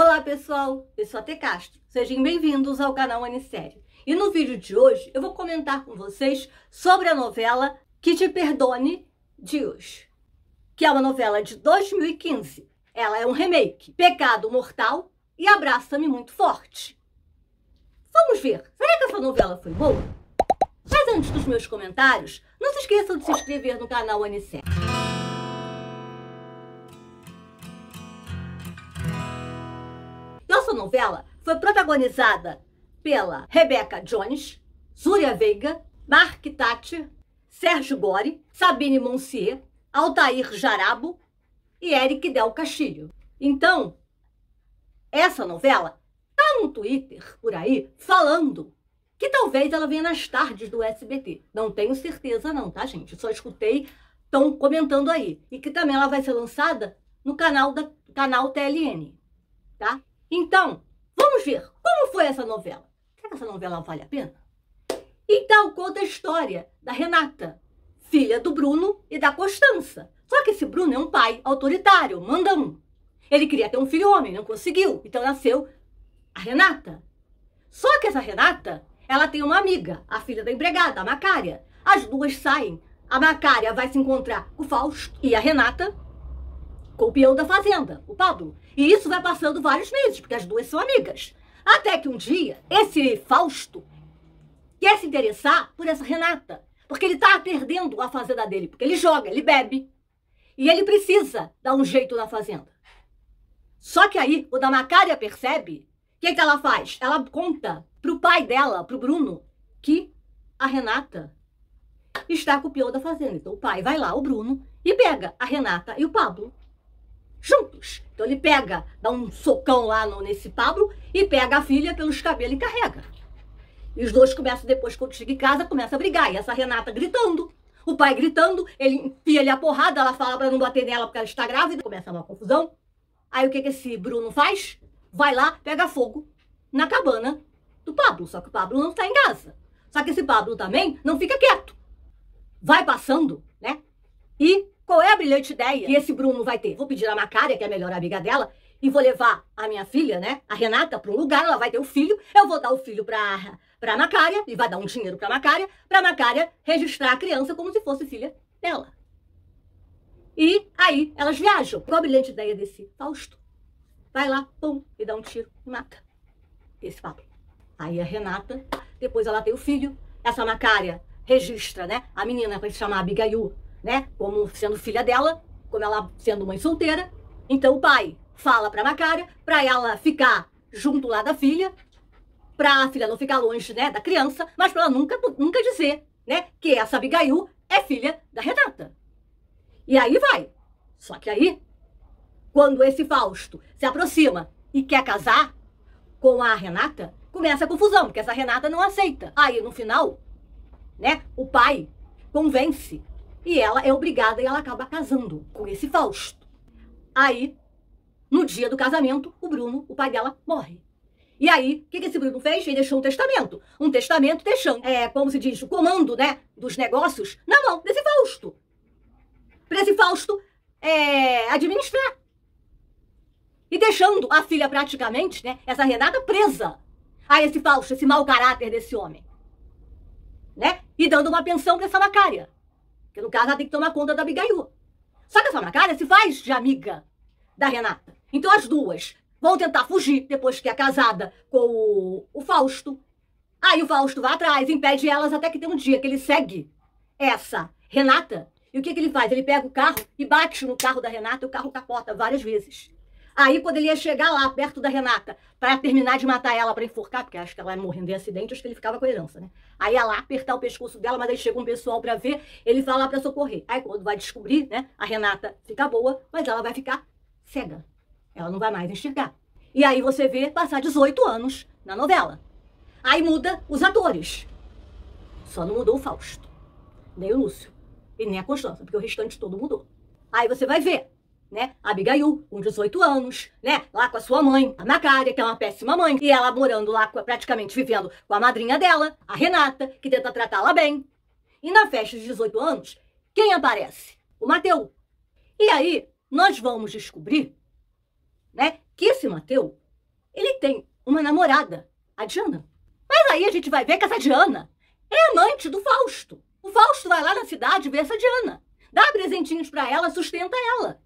Olá pessoal, eu sou a T Castro. Sejam bem-vindos ao canal Anissérie. E no vídeo de hoje eu vou comentar com vocês sobre a novela Que Te Perdone, Deus, que é uma novela de 2015. Ela é um remake, Pecado Mortal e Abraça-me Muito Forte. Vamos ver, será que essa novela foi boa? Mas antes dos meus comentários, não se esqueçam de se inscrever no canal Anissérie. novela foi protagonizada pela Rebecca Jones, Zúria Veiga, Mark Tati, Sérgio Gore, Sabine Moncier, Altair Jarabo e Eric Del Castilho. Então, essa novela tá no Twitter por aí falando que talvez ela venha nas tardes do SBT. Não tenho certeza não, tá, gente? Só escutei estão comentando aí. E que também ela vai ser lançada no canal da canal TLN, tá? Então, vamos ver como foi essa novela. Será que essa novela vale a pena? Então, conta a história da Renata, filha do Bruno e da Constança. Só que esse Bruno é um pai autoritário, mandão. Ele queria ter um filho homem, não conseguiu. Então nasceu a Renata. Só que essa Renata, ela tem uma amiga, a filha da empregada, a Macária. As duas saem. A Macária vai se encontrar com o Fausto e a Renata com o peão da fazenda, o Pablo. E isso vai passando vários meses, porque as duas são amigas. Até que um dia, esse Fausto quer se interessar por essa Renata. Porque ele está perdendo a fazenda dele. Porque ele joga, ele bebe. E ele precisa dar um jeito na fazenda. Só que aí o da Macária percebe. O que, que ela faz? Ela conta pro pai dela, pro Bruno, que a Renata está com o peão da fazenda. Então o pai vai lá, o Bruno, e pega a Renata e o Pablo juntos. Então ele pega, dá um socão lá no, nesse Pablo e pega a filha pelos cabelos e carrega. E os dois começam depois, quando chega em casa, começa a brigar. E essa Renata gritando, o pai gritando, ele enfia ali a porrada, ela fala para não bater nela porque ela está grávida, começa uma confusão. Aí o que, que esse Bruno faz? Vai lá, pega fogo na cabana do Pablo. Só que o Pablo não está em casa. Só que esse Pablo também não fica quieto. Vai passando, né? E qual é a brilhante ideia que esse Bruno vai ter? Vou pedir a Macária, que é a melhor amiga dela, e vou levar a minha filha, né, a Renata, para um lugar, ela vai ter o um filho, eu vou dar o filho para para Macária, e vai dar um dinheiro para Macária, para Macária registrar a criança como se fosse filha dela. E aí elas viajam. Qual a brilhante ideia desse Fausto? Vai lá, pum, e dá um tiro e mata esse papo. Aí a Renata, depois ela tem o filho, essa Macária registra, né, a menina vai se chamar Abigail, né? Como sendo filha dela, como ela sendo mãe solteira. Então o pai fala para Macária para ela ficar junto lá da filha, para a filha não ficar longe, né, da criança, mas para ela nunca nunca dizer, né, que essa Abigail é filha da Renata. E aí vai. Só que aí, quando esse Fausto se aproxima e quer casar com a Renata, começa a confusão, porque essa Renata não aceita. Aí no final, né, o pai convence e ela é obrigada e ela acaba casando com esse Fausto. Aí, no dia do casamento, o Bruno, o pai dela, morre. E aí, o que, que esse Bruno fez? Ele deixou um testamento. Um testamento deixando, é, como se diz, o comando né, dos negócios na mão desse Fausto. Para esse Fausto é, administrar. E deixando a filha praticamente, né, essa Renata, presa a esse Fausto, esse mau caráter desse homem. Né? E dando uma pensão para essa Macária. Porque no caso ela tem que tomar conta da Abigail. Só que a Famacária se faz de amiga da Renata. Então as duas vão tentar fugir depois que é casada com o, o Fausto. Aí o Fausto vai atrás, impede elas até que tem um dia que ele segue essa Renata. E o que, que ele faz? Ele pega o carro e bate no carro da Renata e o carro capota várias vezes. Aí quando ele ia chegar lá, perto da Renata, para terminar de matar ela, para enforcar, porque acho que ela ia morrendo de acidente, acho que ele ficava com a herança, né? Aí ia lá apertar o pescoço dela, mas aí chega um pessoal para ver, ele vai lá para socorrer. Aí quando vai descobrir, né, a Renata fica boa, mas ela vai ficar cega. Ela não vai mais enxergar. E aí você vê passar 18 anos na novela. Aí muda os atores. Só não mudou o Fausto, nem o Lúcio e nem a Constança, porque o restante todo mudou. Aí você vai ver né? Abigail, com 18 anos, né? Lá com a sua mãe, a Macária, que é uma péssima mãe, e ela morando lá, praticamente vivendo com a madrinha dela, a Renata, que tenta tratá-la bem. E na festa de 18 anos, quem aparece? O Mateu. E aí, nós vamos descobrir, né, que esse Mateu, ele tem uma namorada, a Diana. Mas aí a gente vai ver que essa Diana é amante do Fausto. O Fausto vai lá na cidade ver essa Diana, dá presentinhos para ela, sustenta ela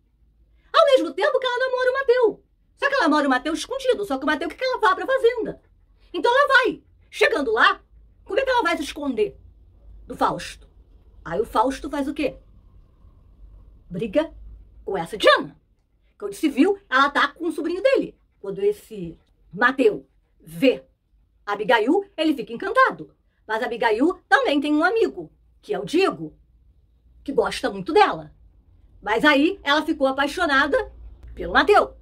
tempo que ela namora o Mateu. Só que ela mora o Mateu escondido. Só que o Mateu, quer que, que ela vai pra fazenda? Então ela vai. Chegando lá, como é que ela vai se esconder do Fausto? Aí o Fausto faz o quê? Briga com essa Diana. Que é onde se viu, ela tá com o sobrinho dele. Quando esse Mateu vê Abigail, ele fica encantado. Mas Abigail também tem um amigo, que é o Diego, que gosta muito dela. Mas aí ela ficou apaixonada pelo Mateu.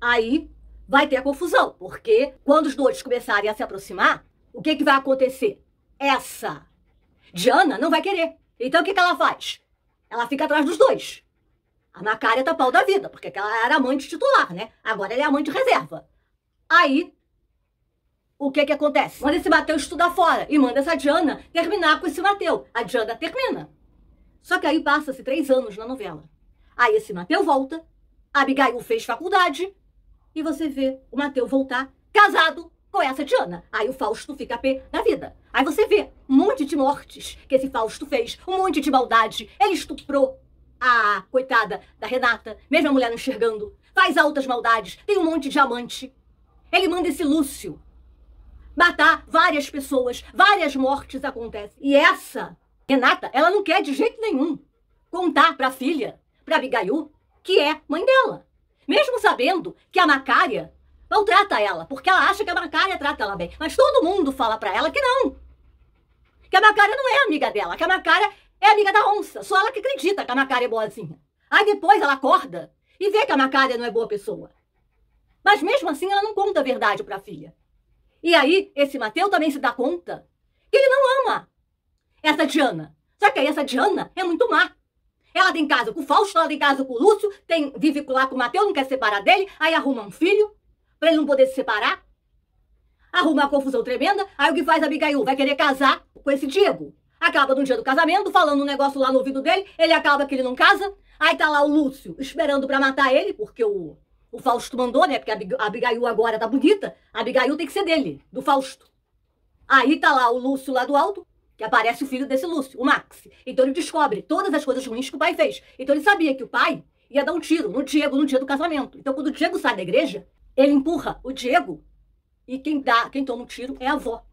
Aí vai ter a confusão, porque quando os dois começarem a se aproximar, o que, que vai acontecer? Essa Diana não vai querer. Então o que, que ela faz? Ela fica atrás dos dois. A Macária tá pau da vida, porque ela era amante titular, né? Agora ela é amante reserva. Aí, o que que acontece? Manda esse Mateu estudar fora e manda essa Diana terminar com esse Mateu. A Diana termina. Só que aí passa-se três anos na novela. Aí esse Mateu volta Abigail fez faculdade e você vê o Mateu voltar casado com essa Diana. Aí o Fausto fica a pé da vida. Aí você vê um monte de mortes que esse Fausto fez, um monte de maldade. Ele estuprou a coitada da Renata, mesmo a mulher não enxergando. Faz altas maldades, tem um monte de amante. Ele manda esse Lúcio matar várias pessoas, várias mortes acontecem. E essa Renata, ela não quer de jeito nenhum contar para a filha, para Abigail, que é mãe dela. Mesmo sabendo que a Macária maltrata trata ela, porque ela acha que a Macária trata ela bem. Mas todo mundo fala para ela que não. Que a Macária não é amiga dela, que a Macária é amiga da onça. Só ela que acredita que a Macária é boazinha. Aí depois ela acorda e vê que a Macária não é boa pessoa. Mas mesmo assim ela não conta a verdade para a filha. E aí esse Mateus também se dá conta que ele não ama essa Diana. Só que aí essa Diana é muito má. Ela tem casa com o Fausto, ela tem casa com o Lúcio, tem, vive lá com o Mateus, não quer separar dele, aí arruma um filho, pra ele não poder se separar. Arruma uma confusão tremenda, aí o que faz a Abigail? Vai querer casar com esse Diego. Acaba no dia do casamento, falando um negócio lá no ouvido dele, ele acaba que ele não casa, aí tá lá o Lúcio esperando pra matar ele, porque o, o Fausto mandou, né? Porque a Abigail agora tá bonita, a Abigail tem que ser dele, do Fausto. Aí tá lá o Lúcio lá do alto, que aparece o filho desse Lúcio, o Max. Então ele descobre todas as coisas ruins que o pai fez. Então ele sabia que o pai ia dar um tiro no Diego no dia do casamento. Então quando o Diego sai da igreja, ele empurra o Diego e quem dá, quem toma o um tiro é a avó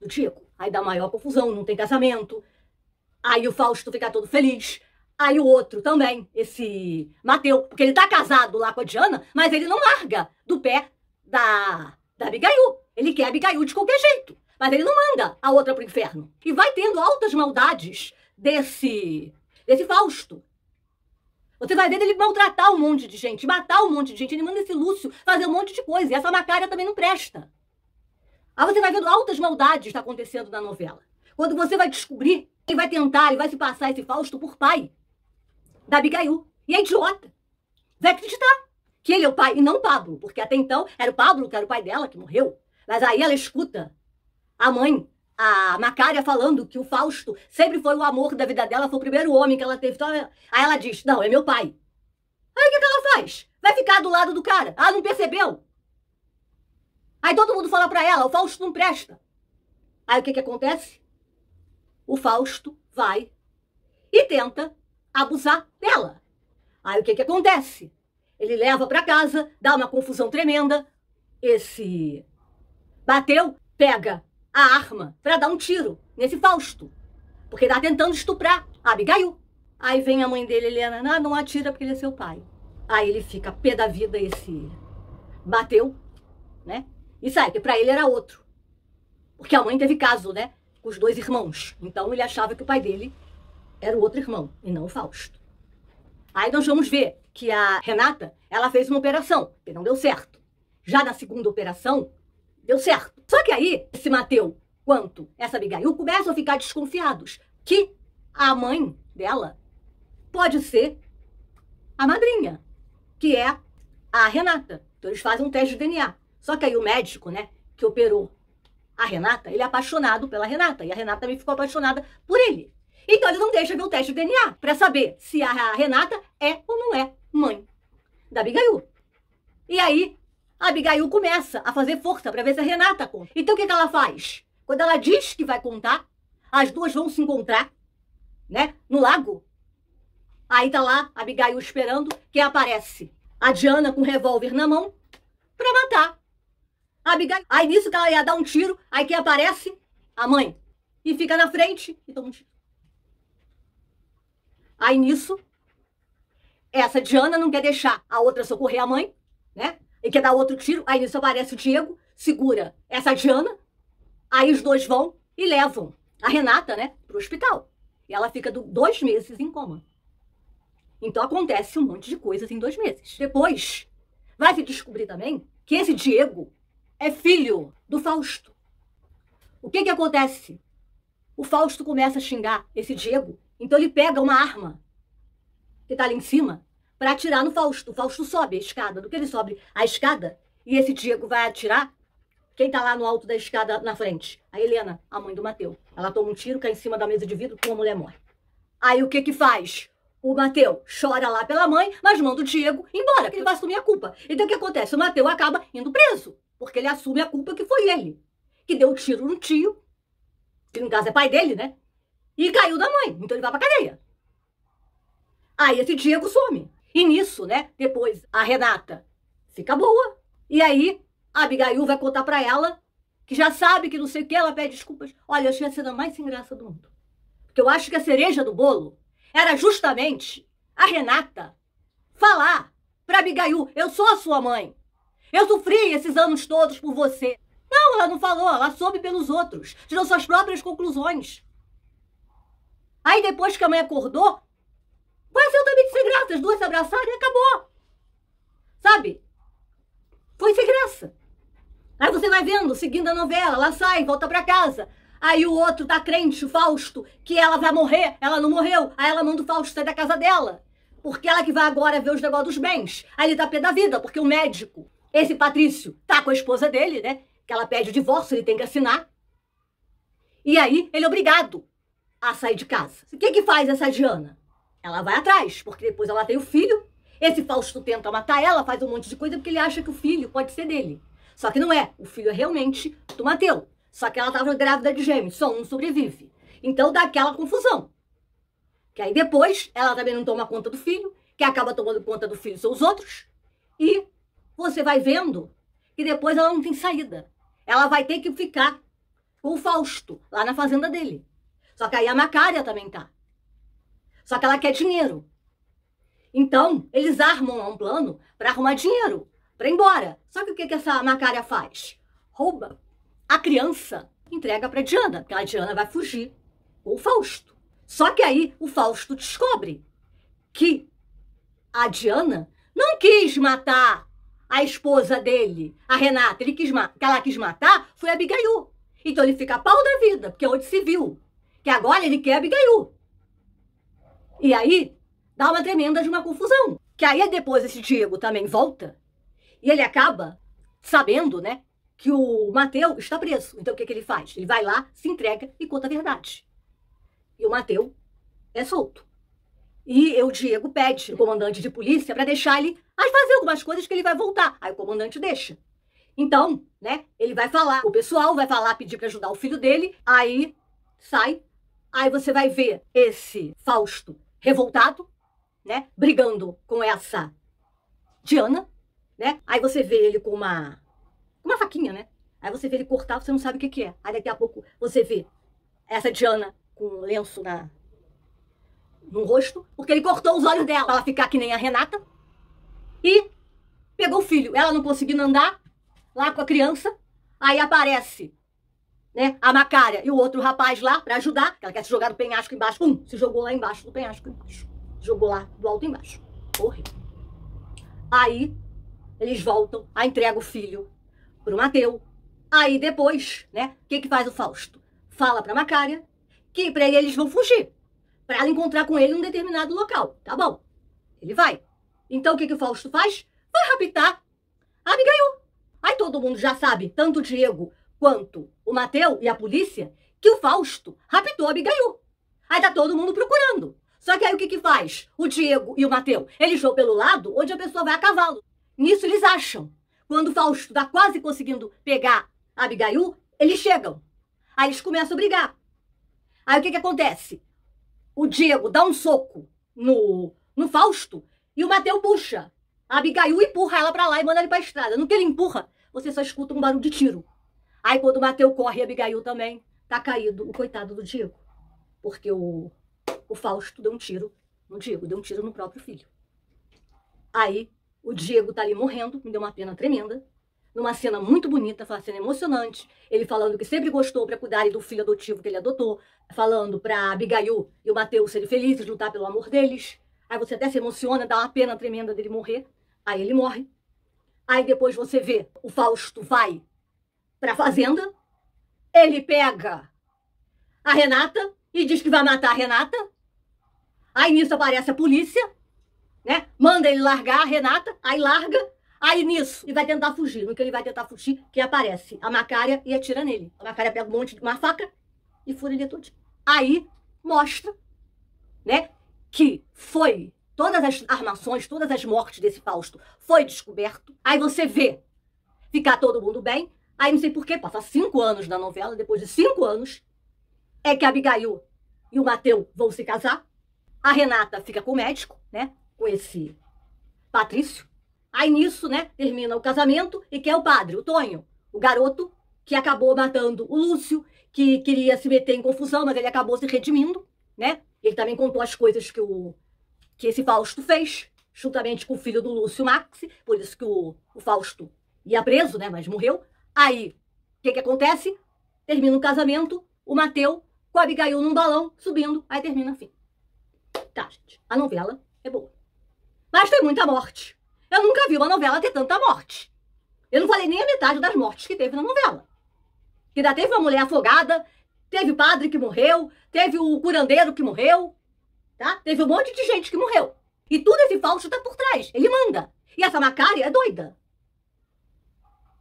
do Diego. Aí dá maior confusão, não tem casamento. Aí o Fausto fica todo feliz. Aí o outro também, esse Mateu, porque ele tá casado lá com a Diana, mas ele não larga do pé da, da Abigail. Ele quer Abigail de qualquer jeito. Mas ele não manda a outra para o inferno. E vai tendo altas maldades desse, desse Fausto. Você vai ver ele maltratar um monte de gente, matar um monte de gente. Ele manda esse Lúcio fazer um monte de coisa. E essa Macária também não presta. Aí você vai vendo altas maldades tá acontecendo na novela. Quando você vai descobrir, ele vai tentar, ele vai se passar esse Fausto por pai da Abigail. E é idiota. Vai acreditar que ele é o pai, e não Pablo, porque até então era o Pablo que era o pai dela que morreu. Mas aí ela escuta a mãe, a Macária, falando que o Fausto sempre foi o amor da vida dela, foi o primeiro homem que ela teve. Então, aí ela diz: Não, é meu pai. Aí o que, que ela faz? Vai ficar do lado do cara. Ah, não percebeu? Aí todo mundo fala pra ela: O Fausto não presta. Aí o que, que acontece? O Fausto vai e tenta abusar dela. Aí o que, que acontece? Ele leva para casa, dá uma confusão tremenda. Esse bateu, pega a arma para dar um tiro nesse Fausto, porque ele tá tentando estuprar a Abigail. Aí vem a mãe dele, Helena, não atira porque ele é seu pai. Aí ele fica pé da vida esse bateu, né? E sai, que para ele era outro. Porque a mãe teve caso, né, com os dois irmãos. Então ele achava que o pai dele era o outro irmão e não o Fausto. Aí nós vamos ver que a Renata, ela fez uma operação, que não deu certo. Já na segunda operação, Deu certo. Só que aí, esse Mateu, quanto essa Abigail, começam a ficar desconfiados que a mãe dela pode ser a madrinha, que é a Renata. Então eles fazem um teste de DNA. Só que aí o médico, né, que operou a Renata, ele é apaixonado pela Renata. E a Renata também ficou apaixonada por ele. Então ele não deixa ver o teste de DNA para saber se a Renata é ou não é mãe da Abigail. E aí a Abigail começa a fazer força para ver se a Renata conta. Então o que, que ela faz? Quando ela diz que vai contar, as duas vão se encontrar, né? No lago. Aí tá lá a Abigail esperando, que aparece a Diana com o revólver na mão para matar. A Abigail, aí nisso que ela ia dar um tiro, aí que aparece a mãe e fica na frente e toma um tiro. Aí nisso, essa Diana não quer deixar a outra socorrer a mãe, né? e quer dar outro tiro, aí nisso aparece o Diego, segura essa Diana, aí os dois vão e levam a Renata, né, pro hospital. E ela fica dois meses em coma. Então acontece um monte de coisas em dois meses. Depois, vai se descobrir também que esse Diego é filho do Fausto. O que que acontece? O Fausto começa a xingar esse Diego, então ele pega uma arma que tá ali em cima para atirar no Fausto. O Fausto sobe a escada. Do que ele sobe a escada e esse Diego vai atirar, quem tá lá no alto da escada na frente? A Helena, a mãe do Mateu. Ela toma um tiro, cai em cima da mesa de vidro, uma mulher morre. Aí o que que faz? O Mateu chora lá pela mãe, mas manda o Diego embora, que ele vai assumir a culpa. Então o que acontece? O Mateu acaba indo preso, porque ele assume a culpa que foi ele, que deu o tiro no tio, que no caso é pai dele, né? E caiu da mãe, então ele vai pra cadeia. Aí esse Diego some. E nisso, né, depois a Renata fica boa. E aí a Abigail vai contar para ela que já sabe que não sei o que, ela pede desculpas. Olha, eu achei a cena mais sem graça do mundo. Porque eu acho que a cereja do bolo era justamente a Renata falar para Abigail, eu sou a sua mãe. Eu sofri esses anos todos por você. Não, ela não falou, ela soube pelos outros, tirou suas próprias conclusões. Aí depois que a mãe acordou, Pareceu também sem graça, as duas se abraçaram e acabou. Sabe? Foi sem graça. Aí você vai vendo, seguindo a novela, ela sai, volta para casa. Aí o outro tá crente, o Fausto, que ela vai morrer, ela não morreu. Aí ela manda o Fausto sair da casa dela. Porque ela que vai agora ver os negócios dos bens. Aí ele tá pé da vida, porque o médico, esse Patrício, tá com a esposa dele, né? Que ela pede o divórcio, ele tem que assinar. E aí ele é obrigado a sair de casa. O que que faz essa Diana? Ela vai atrás, porque depois ela tem o filho. Esse Fausto tenta matar ela, faz um monte de coisa porque ele acha que o filho pode ser dele. Só que não é. O filho é realmente do Mateu. Só que ela estava grávida de gêmeos, só um sobrevive. Então dá aquela confusão. Que aí depois ela também não toma conta do filho, que acaba tomando conta do filho são os outros. E você vai vendo que depois ela não tem saída. Ela vai ter que ficar com o Fausto lá na fazenda dele. Só que aí a Macária também tá. Só que ela quer dinheiro. Então, eles armam um plano para arrumar dinheiro, para ir embora. Só que o que, que essa Macária faz? Rouba a criança, entrega para Diana, porque a Diana vai fugir com o Fausto. Só que aí o Fausto descobre que a Diana não quis matar a esposa dele, a Renata. Ele quis que ela quis matar foi a Abigail. Então ele fica pau da vida, porque é onde se viu. Que agora ele quer a Abigail. E aí dá uma tremenda de uma confusão. Que aí depois esse Diego também volta e ele acaba sabendo, né, que o Mateu está preso. Então o que, que ele faz? Ele vai lá, se entrega e conta a verdade. E o Mateu é solto. E o Diego pede o comandante de polícia para deixar ele fazer algumas coisas que ele vai voltar. Aí o comandante deixa. Então, né, ele vai falar, o pessoal vai falar, pedir para ajudar o filho dele, aí sai. Aí você vai ver esse Fausto revoltado, né? Brigando com essa Diana, né? Aí você vê ele com uma, uma faquinha, né? Aí você vê ele cortar, você não sabe o que, que é. Aí daqui a pouco você vê essa Diana com um lenço na, no rosto, porque ele cortou os olhos dela ela ficar que nem a Renata. E pegou o filho. Ela não conseguindo andar, lá com a criança. Aí aparece né? A Macária e o outro rapaz lá para ajudar. Ela quer se jogar do penhasco embaixo. Um se jogou lá embaixo do penhasco embaixo. Jogou lá do alto embaixo. Morreu. Aí eles voltam, A entrega o filho pro Mateu. Aí depois, né? O que que faz o Fausto? Fala pra Macária que pra ele eles vão fugir. Pra ela encontrar com ele num determinado local. Tá bom. Ele vai. Então o que que o Fausto faz? Vai raptar Abigail. Aí todo mundo já sabe, tanto o Diego quanto o Mateu e a polícia que o Fausto raptou Abigail. Aí tá todo mundo procurando. Só que aí o que que faz o Diego e o Mateu? Eles vão pelo lado onde a pessoa vai a cavalo. Nisso eles acham. Quando o Fausto tá quase conseguindo pegar a Abigail, eles chegam. Aí eles começam a brigar. Aí o que que acontece? O Diego dá um soco no, no Fausto e o Mateu puxa. A Abigail empurra ela para lá e manda ele pra estrada. No que ele empurra, você só escuta um barulho de tiro. Aí quando o Mateu corre, Abigail também, tá caído o coitado do Diego. Porque o, o Fausto deu um tiro no Diego, deu um tiro no próprio filho. Aí o Diego tá ali morrendo, me deu uma pena tremenda. Numa cena muito bonita, uma cena emocionante. Ele falando que sempre gostou para cuidar do filho adotivo que ele adotou. Falando para Abigail e o Mateus serem felizes, lutar pelo amor deles. Aí você até se emociona, dá uma pena tremenda dele morrer. Aí ele morre. Aí depois você vê o Fausto vai para a fazenda, ele pega a Renata e diz que vai matar a Renata. Aí nisso aparece a polícia, né? Manda ele largar a Renata, aí larga. Aí nisso, e vai tentar fugir. No que ele vai tentar fugir, que aparece a Macária e atira nele. A Macária pega um monte de uma faca e fura ele todo. Aí mostra, né, que foi todas as armações, todas as mortes desse Fausto foi descoberto. Aí você vê ficar todo mundo bem, Aí não sei por que passa cinco anos na novela, depois de cinco anos, é que a Abigail e o Mateu vão se casar. A Renata fica com o médico, né? Com esse Patrício. Aí nisso, né, termina o casamento e que é o padre, o Tonho, o garoto que acabou matando o Lúcio, que queria se meter em confusão, mas ele acabou se redimindo, né? Ele também contou as coisas que o que esse Fausto fez, juntamente com o filho do Lúcio Max, por isso que o, o Fausto ia preso, né, mas morreu. Aí, o que, que acontece? Termina o casamento, o Mateu com a Abigail num balão, subindo, aí termina fim. Tá, gente, a novela é boa. Mas tem muita morte. Eu nunca vi uma novela ter tanta morte. Eu não falei nem a metade das mortes que teve na novela. Que ainda teve uma mulher afogada, teve o padre que morreu, teve o curandeiro que morreu, tá? Teve um monte de gente que morreu. E tudo esse falso tá por trás. Ele manda. E essa Macari é doida.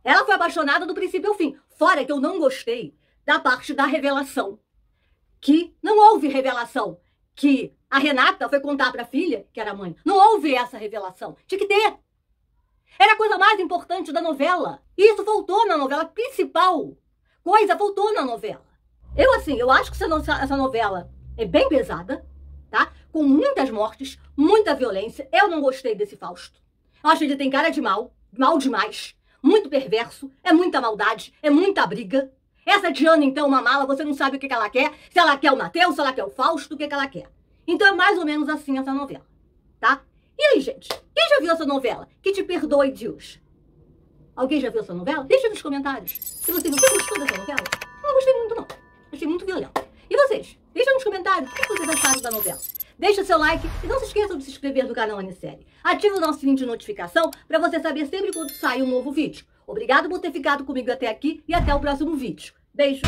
Ela foi apaixonada do princípio ao fim. Fora que eu não gostei da parte da revelação. Que não houve revelação. Que a Renata foi contar para a filha, que era mãe. Não houve essa revelação. Tinha que ter. Era a coisa mais importante da novela. E isso voltou na novela principal. Coisa voltou na novela. Eu, assim, eu acho que essa novela é bem pesada, tá? Com muitas mortes, muita violência. Eu não gostei desse Fausto. Eu acho que ele tem cara de mal, mal demais muito perverso, é muita maldade, é muita briga. Essa Diana, então, é uma mala, você não sabe o que, que ela quer, se ela quer o Mateus, se ela quer o Fausto, o que, que ela quer. Então é mais ou menos assim essa novela, tá? E aí, gente, quem já viu essa novela? Que te perdoe, Deus. Alguém já viu essa novela? Deixa nos comentários. Se você, não gostou dessa novela, não gostei muito, não. Achei muito violenta. E vocês? Deixa nos comentários o que vocês acharam da novela. Deixe o seu like e não se esqueça de se inscrever no canal Anissérie. Ative o nosso sininho de notificação para você saber sempre quando sai um novo vídeo. Obrigado por ter ficado comigo até aqui e até o próximo vídeo. Beijo!